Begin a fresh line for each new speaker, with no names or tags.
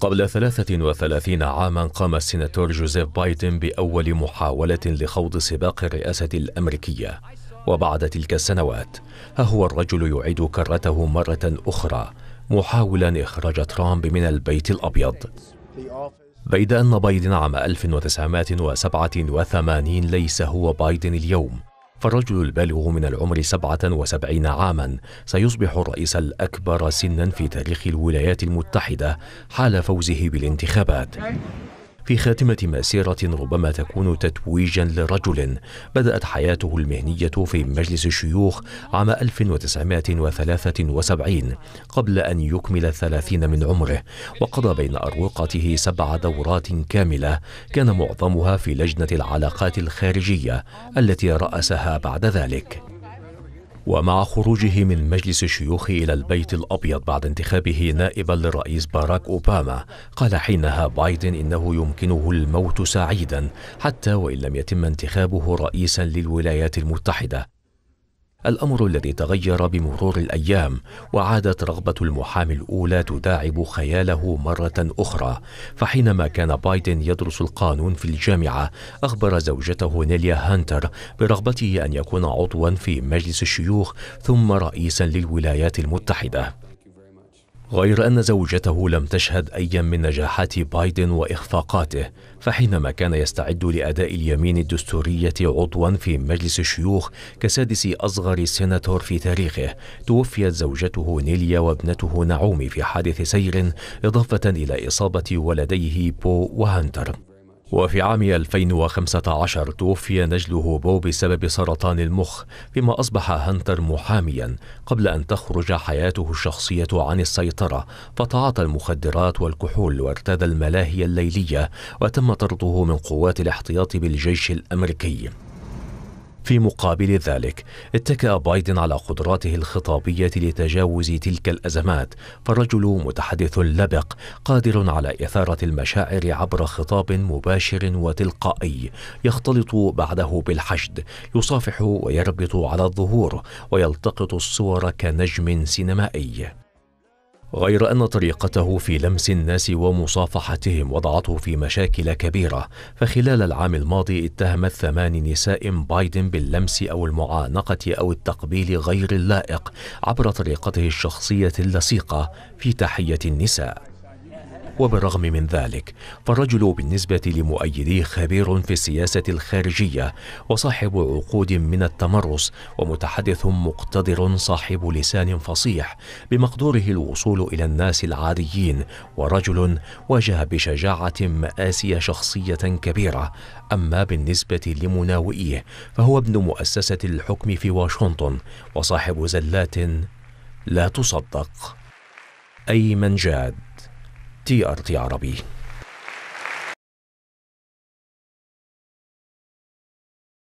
قبل 33 عاما قام السيناتور جوزيف بايدن بأول محاولة لخوض سباق الرئاسة الأمريكية وبعد تلك السنوات ها هو الرجل يعيد كرته مرة أخرى محاولا إخراج ترامب من البيت الأبيض بيد أن بايدن عام 1987 ليس هو بايدن اليوم فالرجل البالغ من العمر 77 عاما سيصبح الرئيس الأكبر سنا في تاريخ الولايات المتحدة حال فوزه بالانتخابات في خاتمة مسيرة ربما تكون تتويجا لرجل بدأت حياته المهنية في مجلس الشيوخ عام 1973 قبل أن يكمل الثلاثين من عمره وقضى بين أروقته سبع دورات كاملة كان معظمها في لجنة العلاقات الخارجية التي رأسها بعد ذلك ومع خروجه من مجلس الشيوخ إلى البيت الأبيض بعد انتخابه نائبا للرئيس باراك أوباما قال حينها بايدن إنه يمكنه الموت سعيدا حتى وإن لم يتم انتخابه رئيسا للولايات المتحدة الأمر الذي تغير بمرور الأيام وعادت رغبة المحامي الأولى تداعب خياله مرة أخرى فحينما كان بايدن يدرس القانون في الجامعة أخبر زوجته نيليا هانتر برغبته أن يكون عضوا في مجلس الشيوخ ثم رئيسا للولايات المتحدة غير أن زوجته لم تشهد أيا من نجاحات بايدن وإخفاقاته فحينما كان يستعد لأداء اليمين الدستورية عضوا في مجلس الشيوخ كسادس أصغر سيناتور في تاريخه توفيت زوجته نيليا وابنته نعومي في حادث سير إضافة إلى إصابة ولديه بو وهانتر وفي عام 2015 توفي نجله بو بسبب سرطان المخ فيما أصبح هانتر محاميا قبل أن تخرج حياته الشخصية عن السيطرة فتعاطى المخدرات والكحول وارتدى الملاهي الليلية وتم طرده من قوات الاحتياط بالجيش الأمريكي في مقابل ذلك اتكأ بايدن على قدراته الخطابية لتجاوز تلك الأزمات فالرجل متحدث لبق قادر على إثارة المشاعر عبر خطاب مباشر وتلقائي يختلط بعده بالحشد يصافح ويربط على الظهور ويلتقط الصور كنجم سينمائي غير أن طريقته في لمس الناس ومصافحتهم وضعته في مشاكل كبيرة فخلال العام الماضي اتهمت ثمان نساء بايدن باللمس أو المعانقة أو التقبيل غير اللائق عبر طريقته الشخصية اللصيقة في تحية النساء وبالرغم من ذلك فالرجل بالنسبة لمؤيديه خبير في السياسة الخارجية وصاحب عقود من التمرس ومتحدث مقتدر صاحب لسان فصيح بمقدوره الوصول إلى الناس العاديين ورجل واجه بشجاعة مآسي شخصية كبيرة أما بالنسبة لمناوئيه فهو ابن مؤسسة الحكم في واشنطن وصاحب زلات لا تصدق أيمن جاد تي ار تي عربي